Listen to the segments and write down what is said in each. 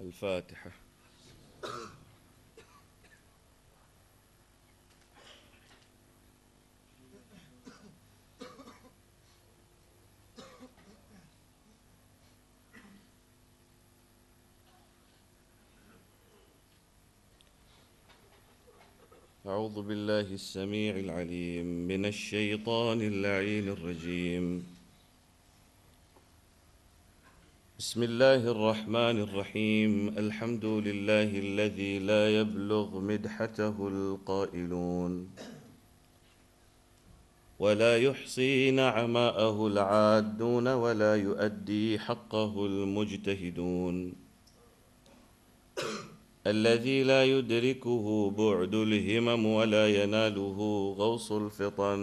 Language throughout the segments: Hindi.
الفاتحة أعوذ بالله السميع العليم من الشيطان اللعين الرجيم بسم الله الرحمن الرحيم الحمد لله الذي لا يبلغ مدحته القائلون ولا يحصي نعماءه العادون ولا يؤدي حقه المجتهدون الذي لا يدركه بعد الهمم ولا يناله غوص الفطن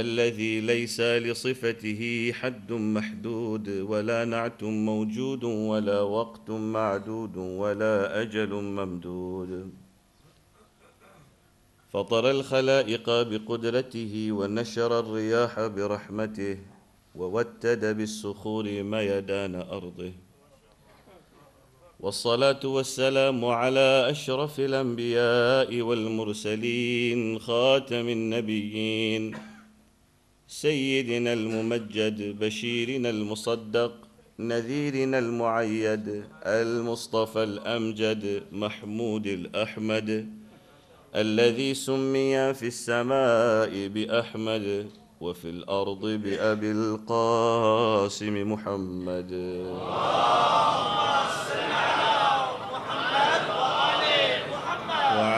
الذي ليس لصفته حد محدود ولا نعت موجود ولا وقت معدود ولا اجل ممدود فطر الخلائق بقدرته ونشر الرياح برحمته ووتد بالصخور ميدان ارضه والصلاة والسلام على أشرف الأنبياء والمرسلين خاتم النبيين سيدنا الممجد بشيرنا المصدق نذيرنا المعيد المصطفى الامجد محمود الاحمد الذي سمي في السماء باحمد وفي الارض بابي القاسم محمد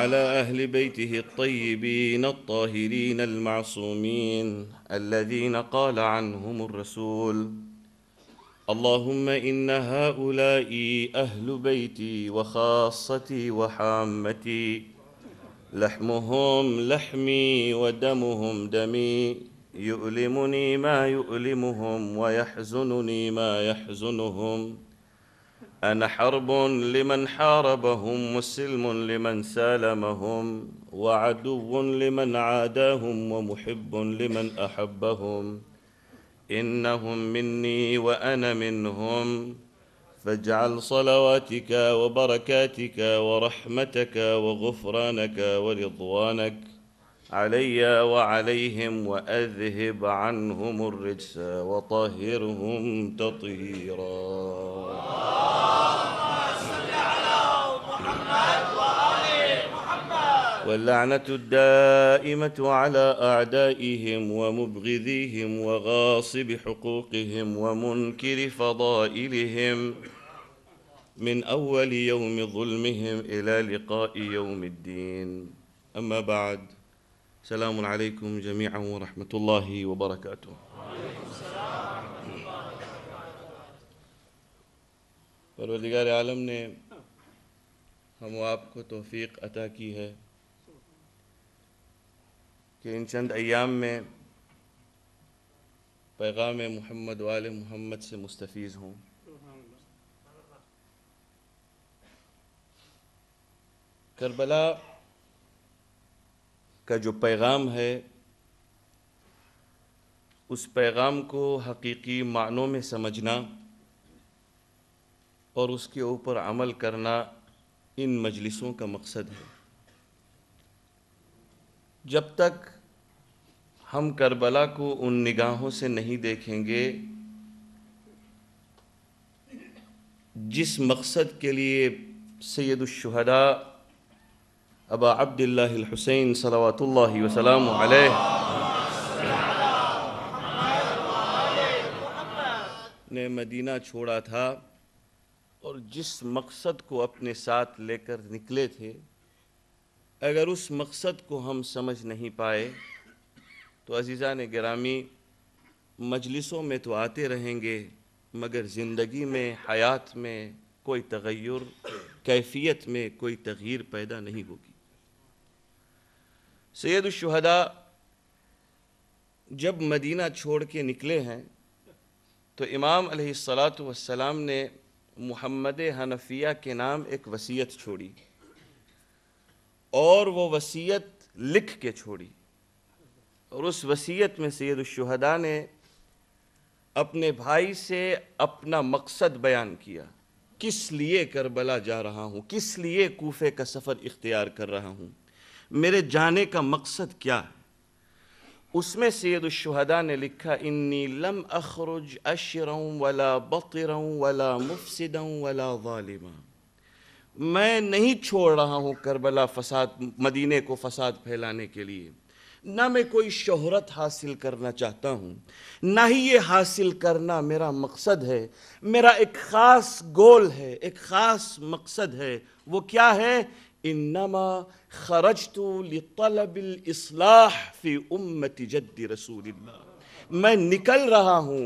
وعلى اهل بيته الطيبين الطاهرين المعصومين الذين قال عنهم الرسول اللهم ان هؤلاء اهل بيتي وخاصتي وحامتي لحمهم لحمي ودمهم دمي يؤلمني ما يؤلمهم ويحزنني ما يحزنهم أنا حرب لمن حاربهم وسلم لمن سالمهم وعدو لمن عاداهم ومحب لمن أحبهم إنهم مني وأنا منهم فاجعل صلواتك وبركاتك ورحمتك وغفرانك ورضوانك علي وعليهم واذهب عنهم الرجس وطهرهم تطهيرا واللعنة الدائمة على أعدائهم ومبغذيهم وغاصب حقوقهم ومنكر فضائلهم من أول يوم ظلمهم إلى لقاء يوم الدين أما بعد سلام عليكم جميعا ورحمة الله وبركاته پروردگار عالم نے ہم و آپ کو توفیق عطا کی ہے کہ ان چند ایام میں پیغام محمد وال محمد سے مستفیض ہوں کربلا का जो पैगाम है उस पैगाम को हकीकी मानों में समझना और उसके ऊपर अमल करना इन मजलिसों का मकसद है जब तक हम करबला को उन निगाहों से नहीं देखेंगे जिस मकसद के लिए सैदुलशहदा अबा अब्दुल्लासैन सलात वसलम ने मदीना छोड़ा था और जिस मकसद को अपने साथ लेकर निकले थे अगर उस मकसद को हम समझ नहीं पाए तो अजीज़ा ने ग्रामी मजलिसों में तो आते रहेंगे मगर ज़िंदगी में हयात में कोई तगैर कैफियत में कोई तगीर पैदा नहीं होगी सैदुलशहदा जब मदीना छोड़ के निकले हैं तो इमाम सलाम ने मुहमद हनफिया के नाम एक वसीयत छोड़ी और वो वसीयत लिख के छोड़ी और उस वसीयत में सैदुलशहदा ने अपने भाई से अपना मकसद बयान किया किस लिए करबला जा रहा हूँ किस लिए कोफे का सफ़र इख्तियार कर रहा हूँ मेरे जाने का मकसद क्या है उसमें सैद शहदा ने लिखा इन्नी लम अखरुज अशरम वला बकरम वला मुफसदम वला वालिमा मैं नहीं छोड़ रहा हूँ करबला फसाद मदीने को फसाद फैलाने के लिए ना मैं कोई शोहरत हासिल करना चाहता हूँ ना ही ये हासिल करना मेरा मकसद है मेरा एक ख़ास गोल है एक ख़ास मकसद है वो क्या है मैं निकल रहा हूं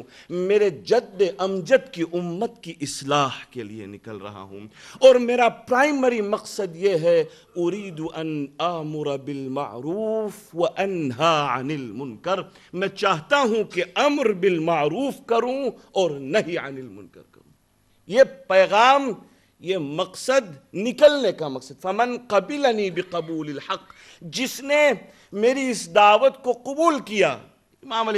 मेरे जद अमजद की उम्मत की असलाह के लिए निकल रहा हूँ और मेरा प्राइमरी मकसद यह है उरीद अन आमर बिलमारूफ व अनहा अनिल मुनकर मैं चाहता हूं कि अमर बिलमारूफ करूँ और नहीं अनिल मुनकर करूँ यह पैगाम ये मकसद निकलने का मकसद फमन कबिलनी कबूल हक जिसने मेरी इस दावत को कबूल किया इमाम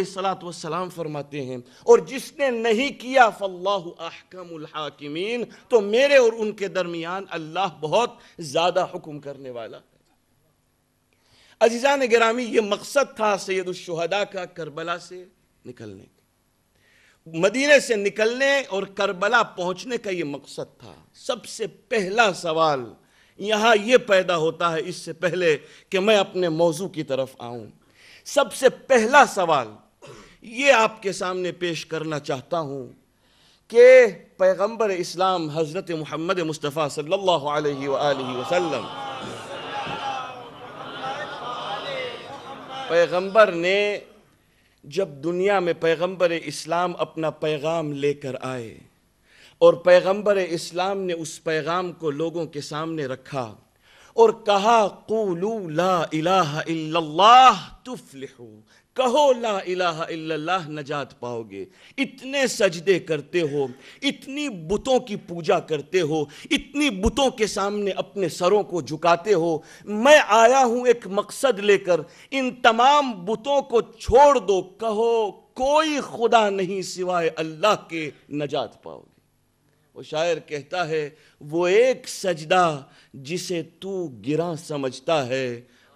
वसलाम फरमाते हैं और जिसने नहीं किया फ़ल्लाकमीन तो मेरे और उनके दरमियान अल्लाह बहुत ज़्यादा हुक्म करने वाला है अजीजा ने ग्रामी ये मकसद था सैदुलशहदा का करबला से निकलने का मदीने से निकलने और करबला पहुंचने का ये मकसद था सबसे पहला सवाल यहाँ ये पैदा होता है इससे पहले कि मैं अपने मौजू की तरफ आऊं सबसे पहला सवाल ये आपके सामने पेश करना चाहता हूँ कि पैगंबर इस्लाम हज़रत मोहम्मद मुस्तफ़ा सल्लल्लाहु अलैहि वसल्लम पैगंबर ने जब दुनिया में पैगंबर इस्लाम अपना पैगाम लेकर आए और पैगंबर इस्लाम ने उस पैगाम को लोगों के सामने रखा और कहा कुलू ला इलाहा इल्लल्लाह तुफलिहू कहो ला इलाहा इल्लल्लाह नजात पाओगे इतने सजदे करते हो इतनी बुतों की पूजा करते हो इतनी बुतों के सामने अपने सरों को झुकाते हो मैं आया हूँ एक मकसद लेकर इन तमाम बुतों को छोड़ दो कहो कोई खुदा नहीं सिवाय अल्लाह के नजात पाओगे वो शायर कहता है वो एक सजदा जिसे तू गिरा समझता है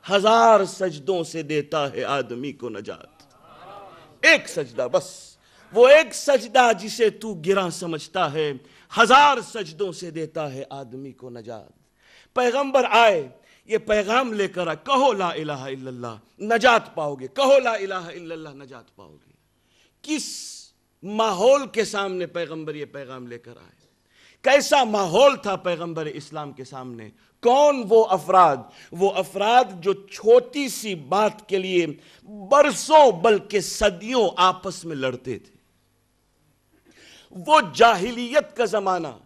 हजार सजदों से देता है आदमी को नजात एक सजदा बस वो एक सजदा जिसे तू गिरा समझता है हजार सजदों से देता है आदमी को नजात पैगंबर आए ये पैगाम लेकर आए कहो ला इलाहा इल्लल्लाह नजात पाओगे कहो ला इलाहा इल्लल्लाह नजात पाओगे किस माहौल के सामने पैगंबर ये पैगाम लेकर आए कैसा माहौल था पैगंबर इस्लाम के सामने कौन वो अफराद वो अफराद जो छोटी सी बात के लिए बरसों बल्कि सदियों आपस में लड़ते थे वो जाहिलियत का ज़माना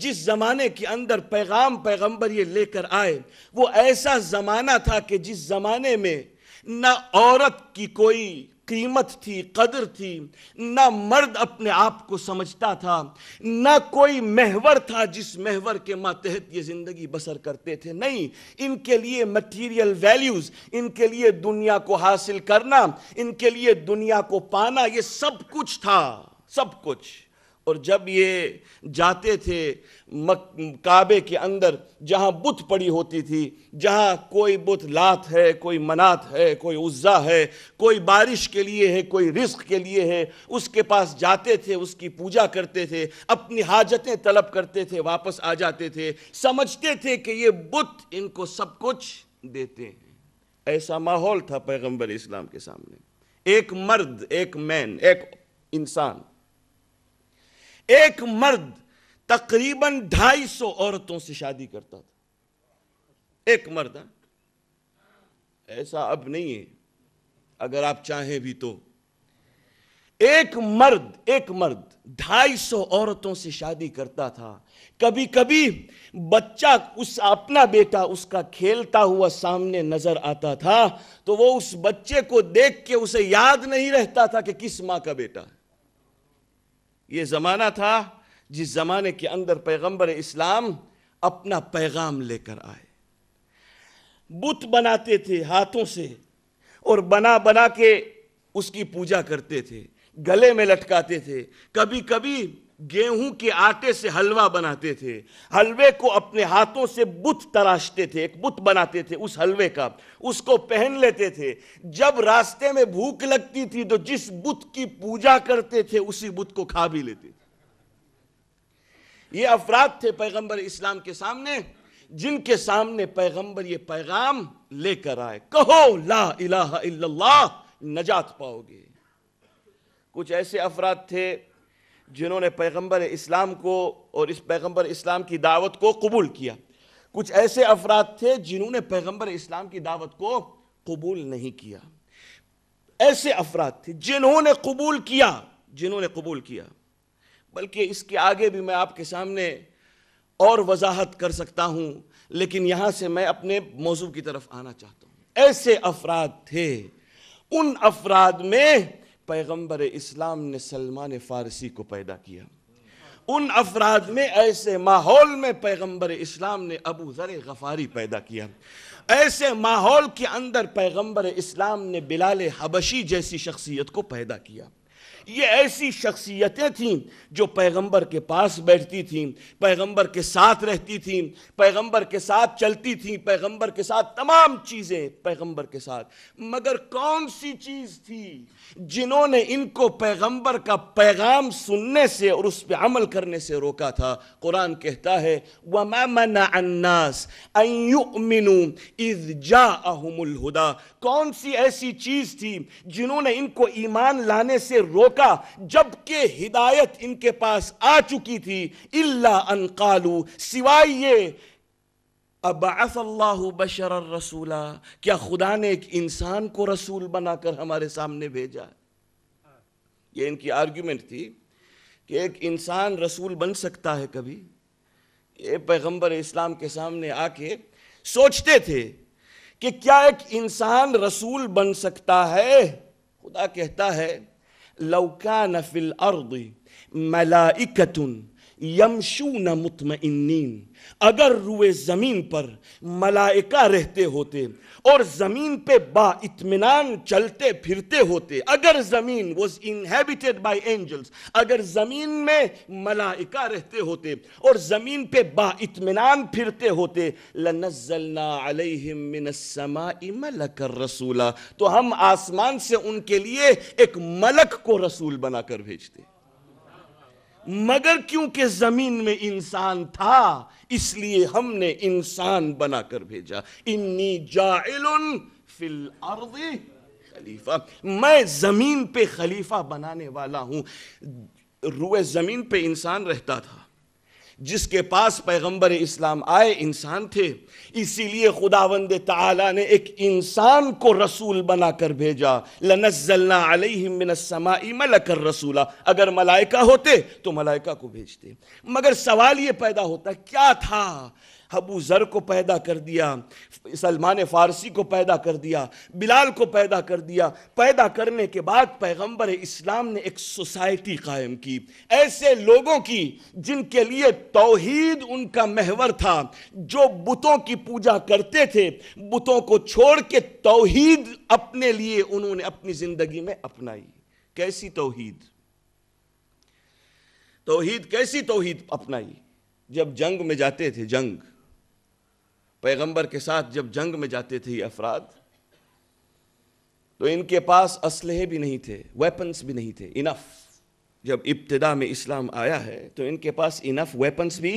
जिस ज़माने के अंदर पैगाम पैगंबर ये लेकर आए वो ऐसा ज़माना था कि जिस ज़माने में ना औरत की कोई कीमत थी कदर थी ना मर्द अपने आप को समझता था ना कोई महवर था जिस महवर के मातहत ये ज़िंदगी बसर करते थे नहीं इनके लिए मटेरियल वैल्यूज़ इनके लिए दुनिया को हासिल करना इनके लिए दुनिया को पाना ये सब कुछ था सब कुछ और जब ये जाते थे काबे के अंदर जहाँ बुत पड़ी होती थी जहाँ कोई बुत लात है कोई मनात है कोई उज्जा है कोई बारिश के लिए है कोई रिस्क के लिए है उसके पास जाते थे उसकी पूजा करते थे अपनी हाजतें तलब करते थे वापस आ जाते थे समझते थे कि ये बुत इनको सब कुछ देते हैं ऐसा माहौल था पैगम्बर इस्लाम के सामने एक मर्द एक मैन एक इंसान एक मर्द तकरीबन ढाई सौ औरतों से शादी करता था एक मर्द है? हाँ? ऐसा अब नहीं है अगर आप चाहें भी तो एक मर्द एक मर्द ढाई सौ औरतों से शादी करता था कभी कभी बच्चा उस अपना बेटा उसका खेलता हुआ सामने नजर आता था तो वो उस बच्चे को देख के उसे याद नहीं रहता था कि किस माँ का बेटा है ये ज़माना था जिस ज़माने के अंदर पैगंबर इस्लाम अपना पैगाम लेकर आए बुत बनाते थे हाथों से और बना बना के उसकी पूजा करते थे गले में लटकाते थे कभी कभी गेहूं के आटे से हलवा बनाते थे हलवे को अपने हाथों से बुत तराशते थे एक बुत बनाते थे उस हलवे का उसको पहन लेते थे जब रास्ते में भूख लगती थी तो जिस बुत की पूजा करते थे उसी बुत को खा भी लेते थे ये अफराद थे पैगंबर इस्लाम के सामने जिनके सामने पैगंबर ये पैगाम लेकर आए कहो ला इलाहा इल्लल्लाह नजात पाओगे कुछ ऐसे अफराद थे जिन्होंने पैगम्बर इस्लाम को और इस पैगम्बर इस्लाम की दावत को कबूल किया कुछ ऐसे अफराद थे जिन्होंने पैगम्बर इस्लाम की दावत को कबूल नहीं किया ऐसे अफराद थे जिन्होंने कबूल किया जिन्होंने कबूल किया बल्कि इसके आगे भी मैं आपके सामने और वजाहत कर सकता हूँ लेकिन यहाँ से मैं अपने मौजू की तरफ आना चाहता हूँ ऐसे अफराद थे उन अफराद में पैगंबर इस्लाम ने सलमान फ़ारसी को पैदा किया उन अफराद में ऐसे माहौल में पैगंबर इस्लाम ने अबू ज़र गफ़ारी पैदा किया ऐसे माहौल के अंदर पैगंबर इस्लाम ने बिलाल हबशी जैसी शख्सियत को पैदा किया ये ऐसी शख्सियतें थीं जो पैगंबर के पास बैठती थीं पैगंबर के साथ रहती थीं पैगंबर के साथ चलती थीं पैगंबर के साथ तमाम चीज़ें पैगंबर के साथ मगर कौन सी चीज़ थी जिन्होंने इनको पैगंबर का पैगाम सुनने से और उस पर अमल करने से रोका था कुरान कहता है वमा कौन सी ऐसी चीज़ थी जिन्होंने इनको ईमान लाने से रोका का जबकि हिदायत इनके पास आ चुकी थी इल्ला अनकालू सिवाय ये अब बशर रसूला क्या खुदा ने एक इंसान को रसूल बनाकर हमारे सामने भेजा ये इनकी आर्ग्यूमेंट थी कि एक इंसान रसूल बन सकता है कभी ये पैगंबर इस्लाम के सामने आके सोचते थे कि क्या एक इंसान रसूल बन सकता है खुदा कहता है لو كان في الارض ملائكه يمشون مطمئنين اگر روئے زمین پر ملائکہ رہتے ہوتے और जमीन पे बा इतमान चलते फिरते होते अगर जमीन वॉज इनहेबिटेड बाई एंजल्स अगर जमीन में मलाइका रहते होते और जमीन पे बा इतमान फिरते होते रसूला तो हम आसमान से उनके लिए एक मलक को रसूल बनाकर भेजते मगर क्योंकि जमीन में इंसान था इसलिए हमने इंसान बनाकर भेजा इन्नी जाइल फिल अर्दी खलीफा मैं जमीन पे खलीफा बनाने वाला हूं रुए जमीन पे इंसान रहता था जिसके पास पैगंबर इस्लाम आए इंसान थे इसीलिए खुदावंद ताला ने एक इंसान को रसूल बनाकर भेजा लनजलना अलहमसमाई मलकर रसूला अगर मलाइका होते तो मलाइका को भेजते मगर सवाल ये पैदा होता क्या था हबू ज़र को पैदा कर दिया सलमान फ़ारसी को पैदा कर दिया बिलाल को पैदा कर दिया पैदा करने के बाद पैगंबर इस्लाम ने एक सोसाइटी कायम की ऐसे लोगों की जिनके लिए तोहीद उनका महवर था जो बुतों की पूजा करते थे बुतों को छोड़ के तोहीद अपने लिए उन्होंने अपनी ज़िंदगी में अपनाई कैसी तोहीद तोहीद कैसी तोहद अपनाई जब जंग में जाते थे जंग पैगंबर के साथ जब जंग में जाते थे ये अफराद तो इनके पास असलहे भी नहीं थे वेपन्स भी नहीं थे इनफ जब इब्तदा में इस्लाम आया है तो इनके पास इनफ वेपन्स भी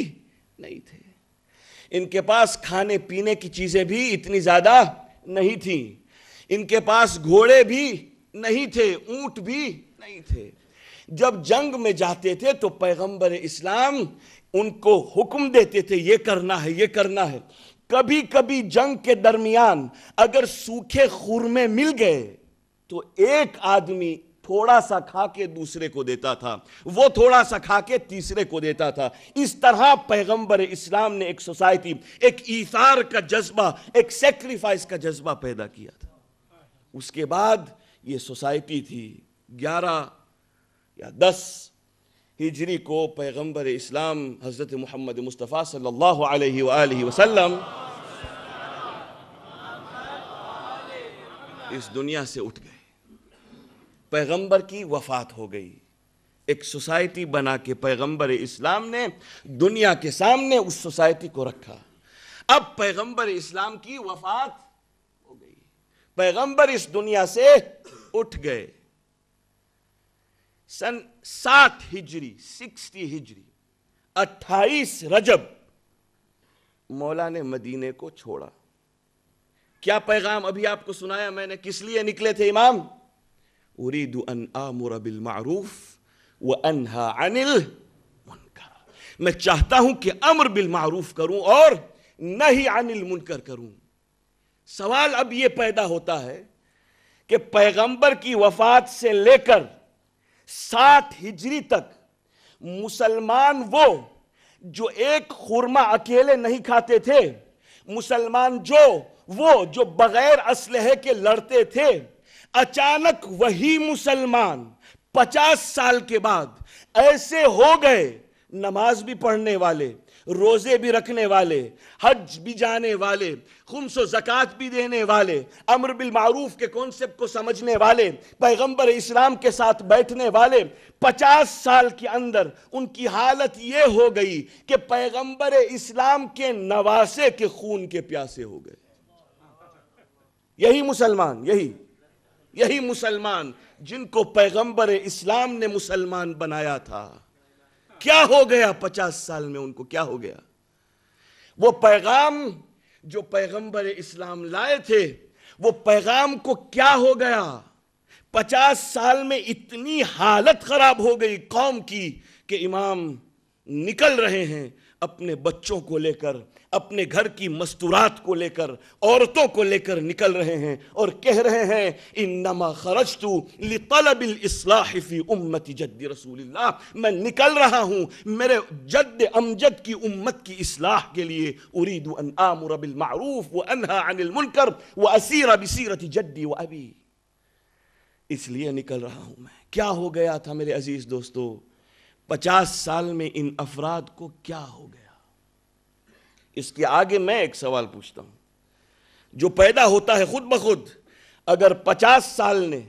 नहीं थे इनके पास खाने पीने की चीज़ें भी इतनी ज़्यादा नहीं थी इनके पास घोड़े भी नहीं थे ऊंट भी नहीं थे जब जंग में जाते थे तो पैगंबर इस्लाम उनको हुक्म देते थे ये करना है ये करना है कभी कभी जंग के दरमियान अगर सूखे खुरमे मिल गए तो एक आदमी थोड़ा सा खा के दूसरे को देता था वो थोड़ा सा खा के तीसरे को देता था इस तरह पैगंबर इस्लाम ने एक सोसाइटी एक ईसार का जज्बा एक सेक्रीफाइस का जज्बा पैदा किया था उसके बाद ये सोसाइटी थी ग्यारह या दस हिजरी को पैगम्बर इस्लाम हज़रत मोहम्मद मुस्तफ़ा सल्लल्लाहु अलैहि सल्ला वसल्लम इस दुनिया से उठ गए पैगंबर की वफात हो गई एक सोसाइटी बना के पैगंबर इस्लाम ने दुनिया के सामने उस सोसाइटी को रखा अब पैगंबर इस्लाम की वफात हो गई पैगंबर इस दुनिया से उठ गए सन सात हिजरी सिक्सटी हिजरी अट्ठाईस रजब मौला ने मदीने को छोड़ा क्या पैगाम अभी आपको सुनाया मैंने किस लिए निकले थे इमाम उरीदु अन आमुर बिल मारूफ व अनहा अनिल मुनकर मैं चाहता हूं कि अमर बिल मारूफ करूं और नहीं अनिल मुनकर करूं सवाल अब यह पैदा होता है कि पैगंबर की वफात से लेकर साठ हिजरी तक मुसलमान वो जो एक खुरमा अकेले नहीं खाते थे मुसलमान जो वो जो बगैर असलहे के लड़ते थे अचानक वही मुसलमान पचास साल के बाद ऐसे हो गए नमाज भी पढ़ने वाले रोज़े भी रखने वाले हज भी जाने वाले खुमस जक़ात भी देने वाले अमर बिलमारूफ के कॉन्सेप्ट को समझने वाले पैगम्बर इस्लाम के साथ बैठने वाले पचास साल के अंदर उनकी हालत ये हो गई कि पैगम्बर इस्लाम के नवासे के खून के प्यासे हो गए यही मुसलमान यही यही मुसलमान जिनको पैगंबर इस्लाम ने मुसलमान बनाया था क्या हो गया पचास साल में उनको क्या हो गया वो पैगाम जो पैगंबर इस्लाम लाए थे वो पैगाम को क्या हो गया पचास साल में इतनी हालत खराब हो गई कौम की कि इमाम निकल रहे हैं अपने बच्चों को लेकर अपने घर की मस्तूरात को लेकर औरतों को लेकर निकल रहे हैं और कह रहे हैं इन नमा खरज तू तलबिल इसलाफ़ी उम्मती रसूल मैं निकल रहा हूँ मेरे जद अमजद की उम्मत की इसलाह के लिए उरीद अन आमरबिल मारूफ व अनहा मुनकर व असीर बसीरत जद्दी व अबी इसलिए निकल रहा हूँ मैं क्या हो गया था मेरे अज़ीज़ दोस्तों पचास साल में इन अफराद को क्या हो गया इसके आगे मैं एक सवाल पूछता हूं जो पैदा होता है खुद ब खुद अगर पचास साल ने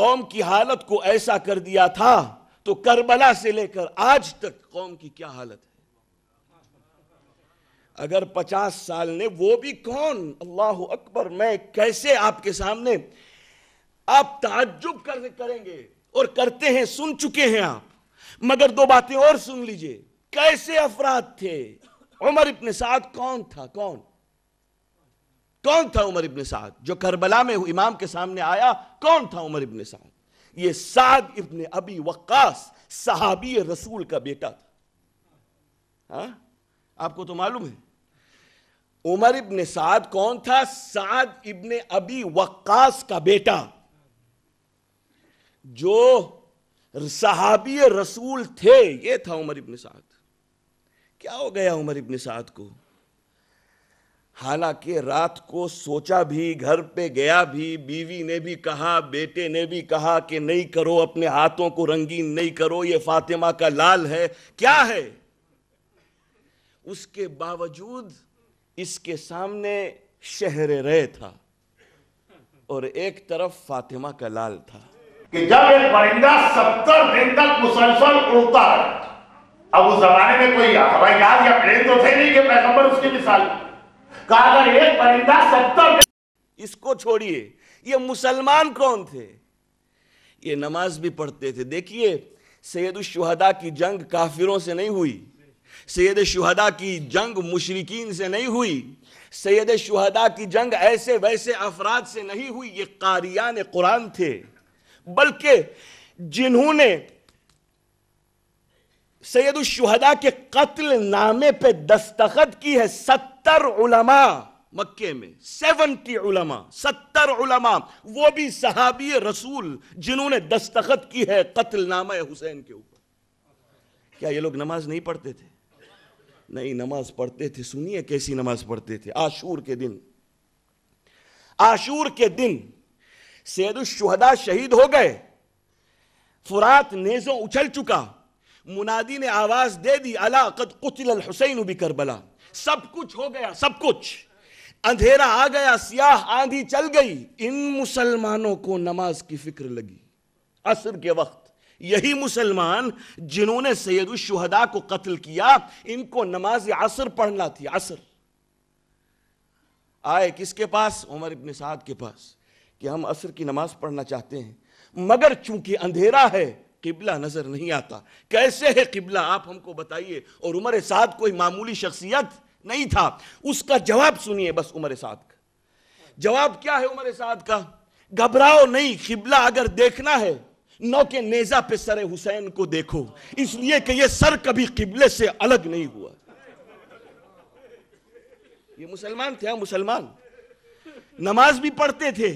कौम की हालत को ऐसा कर दिया था तो करबला से लेकर आज तक कौम की क्या हालत है अगर पचास साल ने वो भी कौन अल्लाह अकबर मैं कैसे आपके सामने आप ताज्जुब करेंगे और करते हैं सुन चुके हैं आप मगर दो बातें और सुन लीजिए कैसे अफराद थे उमर इब्ने साद कौन था कौन कौन था उमर इब्ने साद जो करबला में इमाम के सामने आया कौन था उमर इब्ने साद ये साद इब्ने अबी वक्कास सहाबी रसूल का बेटा था हा? आपको तो मालूम है उमर इब्ने साद कौन था साद इब्ने अबी वक्कास का बेटा जो साहबी रसूल थे ये था उमर इब्न साद क्या हो गया उमर इब्न साद को हालांकि रात को सोचा भी घर पे गया भी बीवी ने भी कहा बेटे ने भी कहा कि नहीं करो अपने हाथों को रंगीन नहीं करो ये फातिमा का लाल है क्या है उसके बावजूद इसके सामने शहर रे था और एक तरफ फातिमा का लाल था कि जब एक परिंदा सत्तर दिन तक मुसलसल उड़ता है अब उस जमाने में कोई हवाई जहाज या प्लेन तो थे नहीं कि पैगंबर उसकी मिसाल कहा अगर एक परिंदा सत्तर दिन इसको छोड़िए ये मुसलमान कौन थे ये नमाज भी पढ़ते थे देखिए सैयद शुहदा की जंग काफिरों से नहीं हुई सैयद शुहदा की जंग मुशरकिन से नहीं हुई सैयद शुहदा की जंग ऐसे वैसे अफराद से नहीं हुई ये कारियान कुरान थे बल्कि जिन्होंने सैयद शहदा के कत्ल नामे पे दस्तखत की है सत्तर उलमा मक्के में सेवनटी उलमा सत्तर उलमा वो भी सहाबी रसूल जिन्होंने दस्तखत की है कत्ल नामा हुसैन के ऊपर क्या ये लोग नमाज नहीं पढ़ते थे नहीं नमाज पढ़ते थे सुनिए कैसी नमाज पढ़ते थे आशूर के दिन आशूर के दिन सैदुलशहदा शहीद हो गए फुरात नेजों उछल चुका मुनादी ने आवाज दे दी अला कद कुतल हुसैन भी करबला सब कुछ हो गया सब कुछ अंधेरा आ गया सियाह आंधी चल गई इन मुसलमानों को नमाज की फिक्र लगी असर के वक्त यही मुसलमान जिन्होंने सैद शहदा को कत्ल किया इनको नमाज असर पढ़ना थी असर आए किसके पास उमर इबन साद के पास कि हम असर की नमाज पढ़ना चाहते हैं मगर चूंकि अंधेरा है किबला नज़र नहीं आता कैसे है किबला आप हमको बताइए और उमर साद कोई मामूली शख्सियत नहीं था उसका जवाब सुनिए बस उमर साद का जवाब क्या है उमर साद का घबराओ नहीं किबला अगर देखना है नौ के नेजा पे सर हुसैन को देखो इसलिए कि ये सर कभी किबले से अलग नहीं हुआ ये मुसलमान थे मुसलमान नमाज भी पढ़ते थे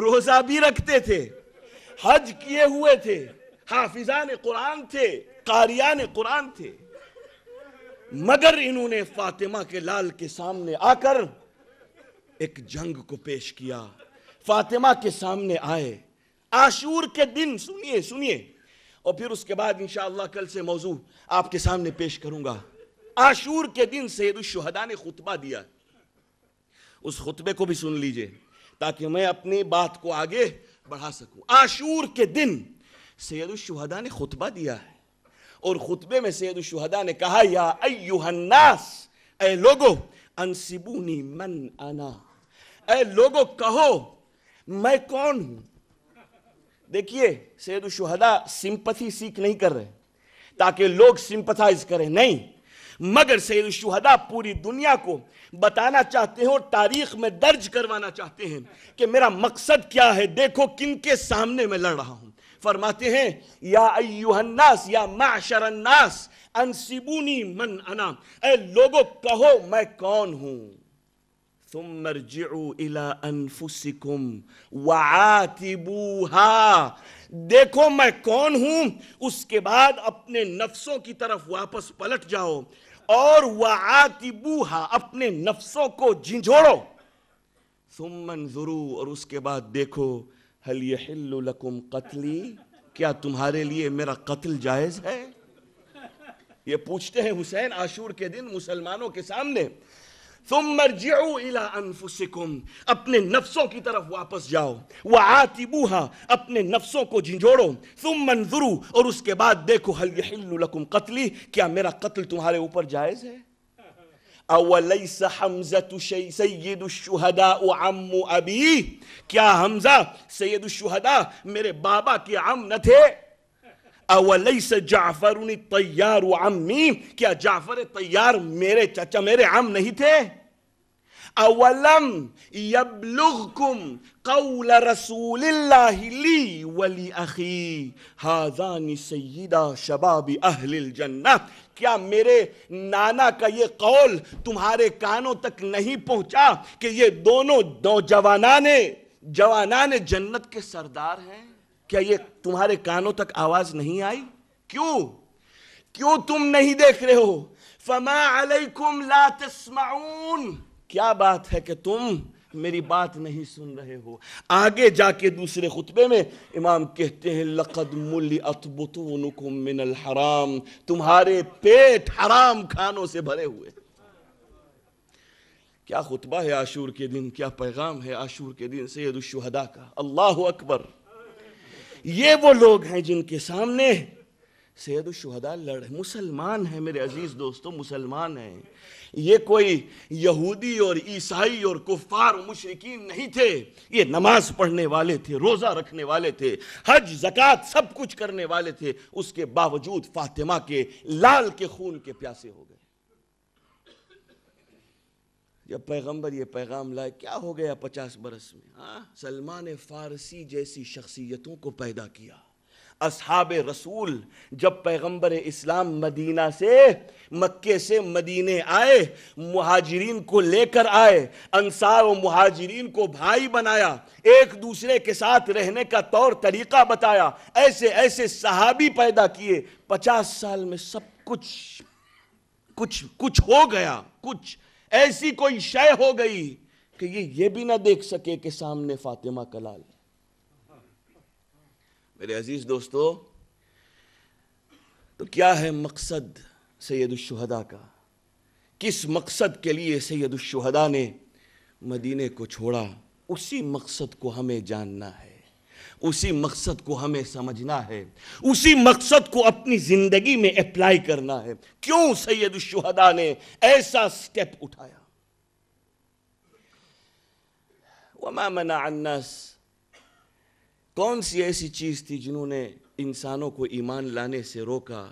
रोजा भी रखते थे हज किए हुए थे हाफिजा ने कुरान थे कारिया ने कुरान थे मगर इन्होंने फातिमा के लाल के सामने आकर एक जंग को पेश किया फातिमा के सामने आए आशूर के दिन सुनिए सुनिए और फिर उसके बाद इंशाल्लाह कल से मौजू आपके सामने पेश करूंगा आशूर के दिन सैद ने खुतबा दिया उस खुतबे को भी सुन लीजिए ताकि मैं अपनी बात को आगे बढ़ा सकूं आशूर के दिन सैदुलशहदा ने खुतबा दिया है और खुतबे में सैदुलशहदा ने कहा या अयुहन्नास ए लोगो अनसिबूनी मन आना ए लोगो कहो मैं कौन हूं देखिए सैदुलशहदा सिंपथी सीख नहीं कर रहे ताकि लोग सिंपथाइज करें नहीं मगर सैद शहदा पूरी दुनिया को बताना चाहते हैं और तारीख में दर्ज करवाना चाहते हैं कि मेरा मकसद क्या है देखो किन के सामने मैं लड़ रहा हूँ फरमाते हैं या अयुहन्नास या माशरन्नास अनसिबूनी मन अना ए लोगो कहो मैं कौन हूँ ثم ارجعوا الى انفسكم وعاتبوها देखो मैं कौन हूं उसके बाद अपने नफ्सों की तरफ वापस पलट जाओ और वातिबूहा अपने नफ्सों को झिझोड़ो सुमन जुरू और उसके बाद देखो हल यकुम कतली क्या तुम्हारे लिए मेरा कत्ल जायज है ये पूछते हैं हुसैन आशूर के दिन मुसलमानों के सामने ثم ارجعوا الى انفسكم اپنے نفسوں کی طرف واپس جاؤ وعاتبوها اپنے نفسوں کو جنجوڑو ثم انظروا اور اس کے بعد دیکھو هل يحل لكم قتلی کیا میرا قتل تمہارے اوپر جائز ہے اولیس حمزة شی سید الشہداء عم ابی کیا حمزہ سید الشہداء میرے بابا کے عم نہ تھے अवलई से जाफर उन्हीं तैयार अम्मी क्या जाफर तैयार मेरे चाचा मेरे आम नहीं थे अवलम यबलुगकुम कौल रसूलिल्लाहि ली वली अखी हाजानी सैदा शबाबी अहलिल जन्नत क्या मेरे नाना का ये कौल तुम्हारे कानों तक नहीं पहुंचा कि ये दोनों नौजवाना ने जवाना ने जन्नत के सरदार हैं क्या ये तुम्हारे कानों तक आवाज नहीं आई क्यों क्यों तुम नहीं देख रहे हो फमा अलैकुम ला तस्माउन क्या बात है कि तुम मेरी बात नहीं सुन रहे हो आगे जाके दूसरे खुतबे में इमाम कहते हैं लकद मुल अतबतुनुकुम मिनल हराम तुम्हारे पेट हराम खानों से भरे हुए क्या खुतबा है आशूर के दिन क्या पैगाम है आशूर के दिन सैदुलशहदा का अल्लाह अकबर ये वो लोग हैं जिनके सामने सैद शहदा लड़ मुसलमान हैं मेरे अजीज़ दोस्तों मुसलमान हैं ये कोई यहूदी और ईसाई और कुफार मुशरकिन नहीं थे ये नमाज पढ़ने वाले थे रोज़ा रखने वाले थे हज जक़ात सब कुछ करने वाले थे उसके बावजूद फातिमा के लाल के खून के प्यासे हो गए जब पैगंबर ये पैगाम लाए क्या हो गया पचास बरस में हाँ सलमान फ़ारसी जैसी शख्सियतों को पैदा किया अब रसूल जब पैगंबर इस्लाम मदीना से मक्के से मदीने आए महाजरीन को लेकर आए अंसार और महाजरीन को भाई बनाया एक दूसरे के साथ रहने का तौर तरीका बताया ऐसे ऐसे सहाबी पैदा किए पचास साल में सब कुछ कुछ कुछ हो गया कुछ ऐसी कोई शय हो गई कि ये ये भी ना देख सके कि सामने फातिमा कलाल मेरे अजीज दोस्तों तो क्या है मकसद सैदुलशहदा का किस मकसद के लिए सैदुलशहदा ने मदीने को छोड़ा उसी मकसद को हमें जानना है उसी मकसद को हमें समझना है उसी मकसद को अपनी ज़िंदगी में अप्लाई करना है क्यों सैयद शुहदा ने ऐसा स्टेप उठाया वमा मना अन्नस कौन सी ऐसी चीज़ थी जिन्होंने इंसानों को ईमान लाने से रोका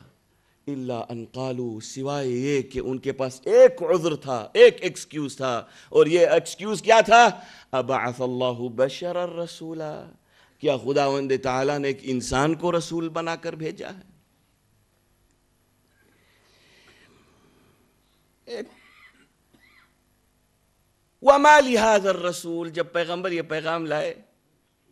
इल्ला अनकालू सिवाय ये कि उनके पास एक उज़्र था एक एक्सक्यूज़ था और ये एक्सक्यूज़ क्या था अब बशर रसूला क्या खुदा वंद ताला ने एक इंसान को रसूल बनाकर भेजा है वमा लिहाजर रसूल जब पैगंबर ये पैगाम लाए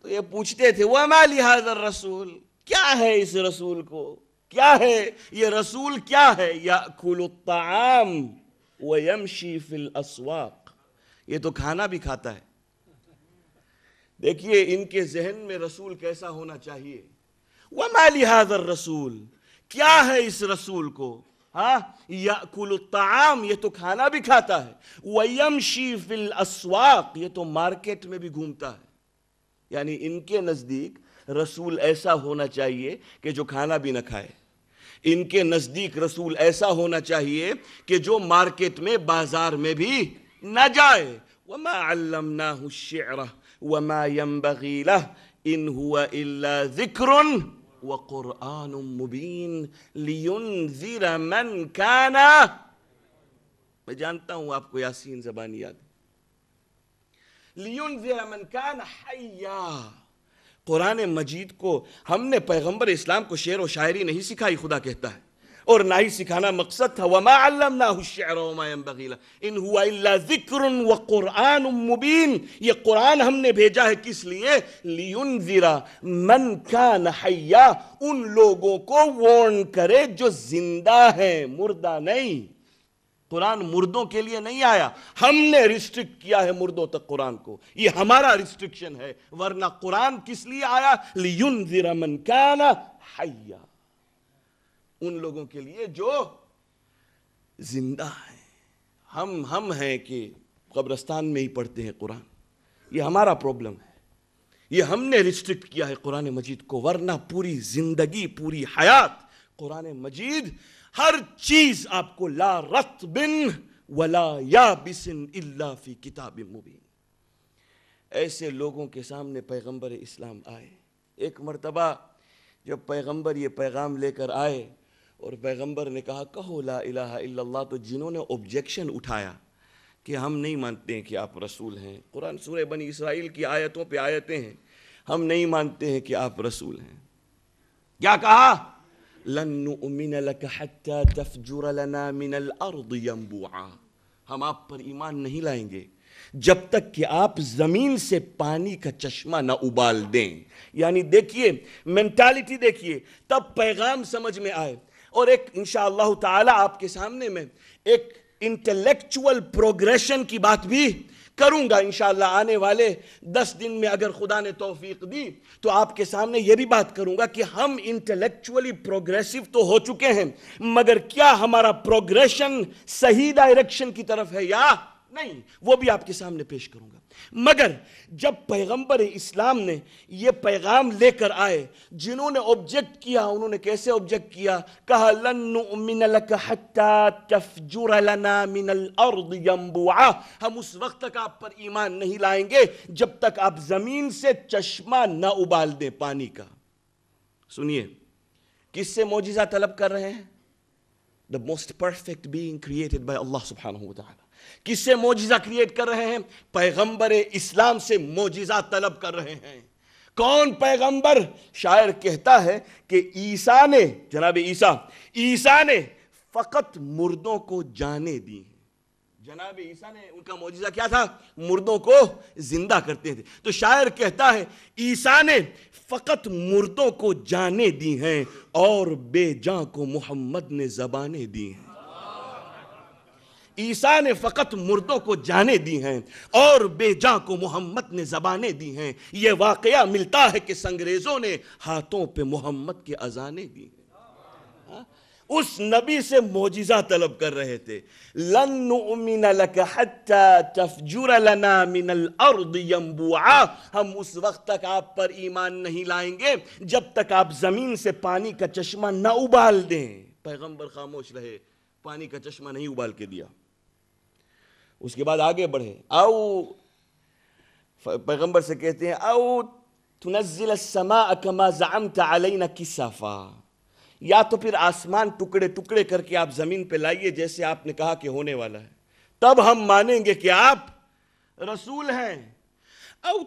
तो ये पूछते थे वमा लिहाजर रसूल क्या है इस रसूल को क्या है ये रसूल क्या है या खुलताम वम शीफिल असवाक ये तो खाना भी खाता है देखिए इनके जहन में रसूल कैसा होना चाहिए व मैं हाजर रसूल क्या है इस रसूल को हाँ, कुल ताम ये तो खाना भी खाता है वयम शीफिल अस्वाक ये तो मार्केट में भी घूमता है यानी इनके नज़दीक रसूल ऐसा होना चाहिए कि जो खाना भी ना खाए इनके नज़दीक रसूल ऐसा होना चाहिए कि जो मार्केट में बाजार में भी ना जाए मैं अल्लम ना शेरा وما ينبغي له إن هو إلا ذكر وقرآن مبين لينذر من كان मैं जानता हूं आपको यासीन जबान याद लियुन मन कान हैया कुरान मजीद को हमने पैगंबर इस्लाम को शेर व शायरी नहीं सिखाई खुदा कहता है और ना ही सिखाना मकसद था वह मालम ना हुशरबीला इन हुआ जिक्र व कुरान मुबीन ये कुरान हमने भेजा है किस लिए लियन जीरा मन का नहैया उन लोगों को वर्न करे जो जिंदा है मुर्दा नहीं कुरान मुर्दों के लिए नहीं आया हमने रिस्ट्रिक्ट किया है मुर्दों तक कुरान को ये हमारा रिस्ट्रिक्शन है वरना कुरान किस लिए आया लियन जीरा मन का नहैया उन लोगों के लिए जो जिंदा है हम हम हैं कि कब्रस्तान में ही पढ़ते हैं कुरान ये हमारा प्रॉब्लम है ये हमने रिस्ट्रिक्ट किया है कुरान मजीद को वरना पूरी जिंदगी पूरी हयात कुरान मजीद हर चीज आपको ला रत बिन वला या बिसन इल्ला फी किताब मुबीन ऐसे लोगों के सामने पैगंबर इस्लाम आए एक मरतबा जब पैगंबर ये पैगाम लेकर आए और पैगंबर ने कहा कहो ला इलाहा इल्लल्लाह तो जिन्होंने ऑब्जेक्शन उठाया कि हम नहीं मानते हैं कि आप रसूल हैं कुरान सूर बनी इसराइल की आयतों पे आयतें हैं हम नहीं मानते हैं कि आप रसूल हैं क्या कहा हम आप पर ईमान नहीं लाएंगे जब तक कि आप जमीन से पानी का चश्मा ना उबाल दें यानी देखिए मेंटालिटी देखिए तब पैगाम समझ में आए और एक इंशाल्लाह ताला आपके सामने में एक इंटेलेक्चुअल प्रोग्रेशन की बात भी करूंगा इंशाल्लाह आने वाले दस दिन में अगर खुदा ने तोफीक दी तो आपके सामने ये भी बात करूंगा कि हम इंटेलेक्चुअली प्रोग्रेसिव तो हो चुके हैं मगर क्या हमारा प्रोग्रेशन सही डायरेक्शन की तरफ है या नहीं वो भी आपके सामने पेश करूंगा मगर जब पैगंबर इस्लाम ने ये पैगाम लेकर आए जिन्होंने ऑब्जेक्ट किया उन्होंने कैसे ऑब्जेक्ट किया कहा हम उस वक्त तक आप पर ईमान नहीं लाएंगे जब तक आप जमीन से चश्मा न उबाल दें पानी का सुनिए किससे मोजिजा तलब कर रहे हैं the most perfect being created by Allah सुबहाना किससे मोजिज़ा क्रिएट कर रहे हैं पैगंबर इस्लाम से मोजिज़ा तलब कर रहे हैं कौन पैगंबर शायर कहता है कि ईसा ने जनाब ईसा ईसा ने फ़कत मुर्दों को जाने दी जनाब ईसा ने उनका मोजिजा क्या था मुर्दों को जिंदा करते थे तो शायर कहता है ईसा ने फ़कत मुर्दों को जाने दी हैं और बेजा को मोहम्मद ने जबाने दी हैं ईसा ने फ़कत मुर्दों को जाने दी हैं और बेजा को मोहम्मद ने जबाने दी हैं यह वाकया मिलता है कि संग्रेज़ों ने हाथों पे मोहम्मद के अजाने दी हैं हाँ? उस नबी से मोजिज़ा तलब कर रहे थे हम उस वक्त तक आप पर ईमान नहीं लाएंगे जब तक आप ज़मीन से पानी का चश्मा न उबाल दें पैगंबर खामोश रहे पानी का चश्मा नहीं उबाल के दिया उसके बाद आगे बढ़े आओ पैगंबर से कहते हैं आओ तुनजिल समा अकमा जाम तलना किसाफा या तो फिर आसमान टुकड़े टुकड़े करके आप जमीन पे लाइए जैसे आपने कहा कि होने वाला है तब हम मानेंगे कि आप रसूल हैं औ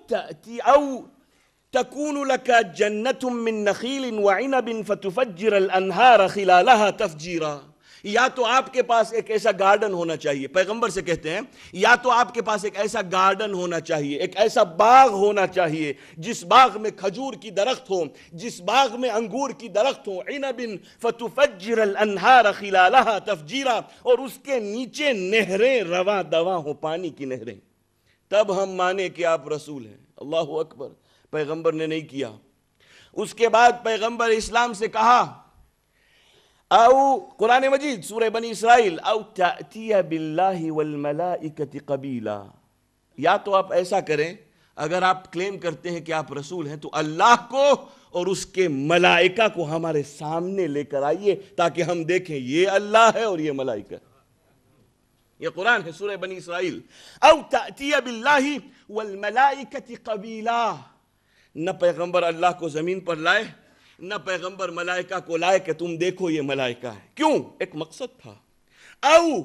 औ تكون لك جنة من نخيل وعنب فتفجر الأنهار خلالها खिलालहा या तो आपके पास एक ऐसा गार्डन होना चाहिए पैगंबर से कहते हैं या तो आपके पास एक ऐसा गार्डन होना चाहिए एक ऐसा बाग होना चाहिए जिस बाग में खजूर की दरख्त हो जिस बाग में अंगूर की दरख्त हो इनबिन तफजीरा और उसके नीचे नहरें रवा दवा हो पानी की नहरें तब हम माने कि आप रसूल हैं अल्लाह अकबर पैगंबर ने नहीं किया उसके बाद पैगंबर इस्लाम से कहा अउ कुरान मजीद सूर बनी इसराइल अव ततिया बिल्लाकत कबीला या तो आप ऐसा करें अगर आप क्लेम करते हैं कि आप रसूल हैं तो अल्लाह को और उसके मलाइका को हमारे सामने लेकर आइए ताकि हम देखें ये अल्लाह है और ये मलाइका ये कुरान है सूर्य बनी इसराइल अव ततिया बिल्लाही वल मलाइकत कबीला न पैगंबर अल्लाह को ज़मीन पर लाए न पैगंबर मलाइका को लाए के तुम देखो ये मलाइका है क्यों एक मकसद था औ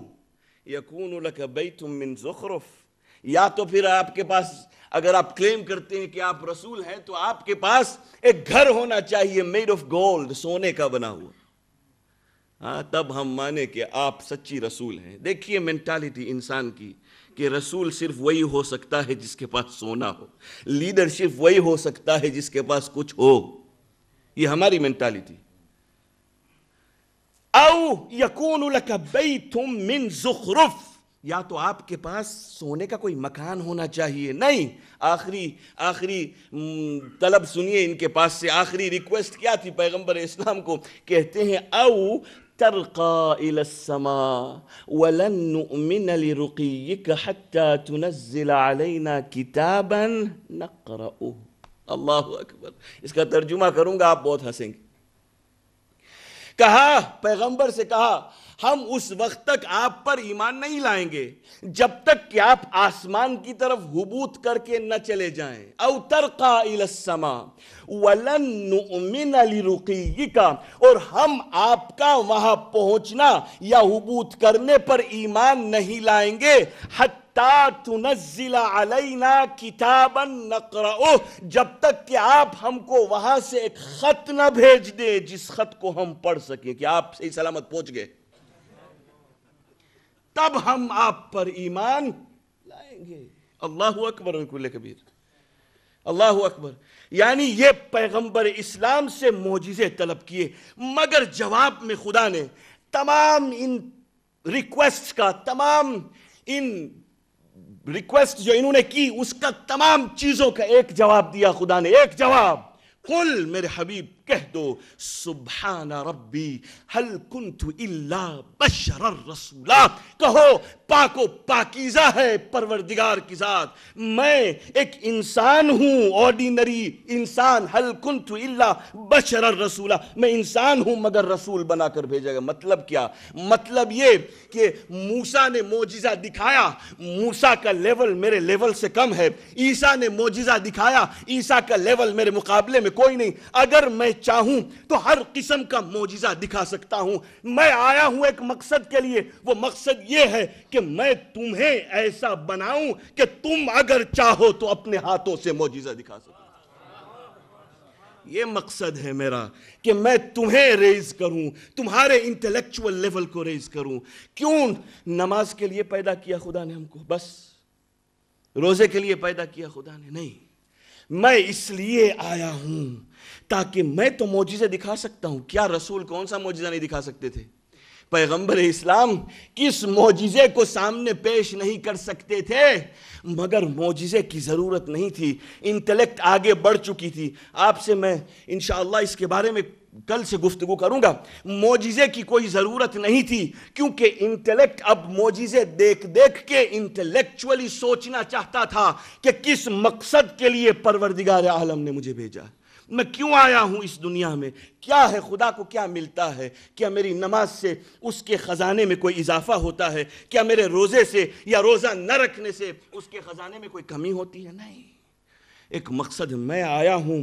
यकून लकबई तुम मिन जखरफ या तो फिर आपके पास अगर आप क्लेम करते हैं कि आप रसूल हैं तो आपके पास एक घर होना चाहिए मेड ऑफ गोल्ड सोने का बना हुआ हाँ तब हम माने कि आप सच्ची रसूल हैं देखिए मेंटालिटी इंसान की कि रसूल सिर्फ वही हो सकता है जिसके पास सोना हो लीडरशिप वही हो सकता है जिसके पास कुछ हो ये हमारी मेंटालिटी औ यकून लकबैतुम मिन जुखरुफ या तो आपके पास सोने का कोई मकान होना चाहिए नहीं आखिरी आखिरी तलब सुनिए इनके पास से आखिरी रिक्वेस्ट क्या थी पैगंबर इस्लाम को कहते हैं औ ترقى إلى السماء ولن نؤمن अल्लाह अकबर इसका तर्जुमा करूंगा आप बहुत हंसेंगे कहा पैगंबर से कहा हम उस वक्त तक आप पर ईमान नहीं लाएंगे जब तक कि आप आसमान की तरफ हुबूत करके न चले जाए अवतर का वलन का और हम आपका वहां पहुंचना या हुबूत करने पर ईमान नहीं लाएंगे हत अलैना किताबन नकरा जब तक कि आप हमको वहां से एक खत न भेज दे जिस खत को हम पढ़ सकें कि आप सही सलामत पहुंच गए तब हम आप पर ईमान लाएंगे अल्लाह अकबर उनकुल कबीर अल्लाह अकबर यानी ये पैगंबर इस्लाम से मोजिज़े तलब किए मगर जवाब में खुदा ने तमाम इन रिक्वेस्ट का तमाम इन रिक्वेस्ट जो इन्होंने की उसका तमाम चीजों का एक जवाब दिया खुदा ने एक जवाब कुल मेरे हबीब कह दो सुबहाना रब्बी हल कुंतु इल्ला बशर रसूला कहो पाको पाकीज़ा है परवरदिगार की ज़ात मैं एक इंसान हूं ऑर्डिनरी इंसान हल कुंतु इल्ला बशर रसूला मैं इंसान हूं मगर रसूल बनाकर गया मतलब क्या मतलब ये कि मूसा ने मोजिज़ा दिखाया मूसा का लेवल मेरे लेवल से कम है ईसा ने मोजिज़ा दिखाया ईसा का लेवल मेरे मुकाबले में कोई नहीं अगर मैं चाहूं तो हर किस्म का मोजिजा दिखा सकता हूं मैं आया हूं एक मकसद के लिए वो मकसद ये है कि मैं तुम्हें ऐसा बनाऊं कि तुम अगर चाहो तो अपने हाथों से मोजिजा दिखा सको ये मकसद है मेरा कि मैं तुम्हें रेज करूं तुम्हारे इंटेलेक्चुअल लेवल को रेज करूं क्यों नमाज के लिए पैदा किया खुदा ने हमको बस रोजे के लिए पैदा किया खुदा ने नहीं मैं इसलिए आया हूं ताकि मैं तो मोजिज़े दिखा सकता हूं क्या रसूल कौन सा मोजिज़ा नहीं दिखा सकते थे पैगंबर इस्लाम किस मोजिज़े को सामने पेश नहीं कर सकते थे मगर मोजिज़े की ज़रूरत नहीं थी इंटेलेक्ट आगे बढ़ चुकी थी आपसे मैं इन इसके बारे में कल से गुफ्तु करूंगा मोजिज़े की कोई ज़रूरत नहीं थी क्योंकि इंटेलेक्ट अब मोजिज़े देख देख के इंटेलेक्चुअली सोचना चाहता था कि किस मकसद के लिए परवरदिगार आलम ने मुझे भेजा मैं क्यों आया हूँ इस दुनिया में क्या है खुदा को क्या मिलता है क्या मेरी नमाज से उसके ख़जाने में कोई इजाफा होता है क्या मेरे रोज़े से या रोज़ा न रखने से उसके ख़जाने में कोई कमी होती है नहीं एक मकसद मैं आया हूं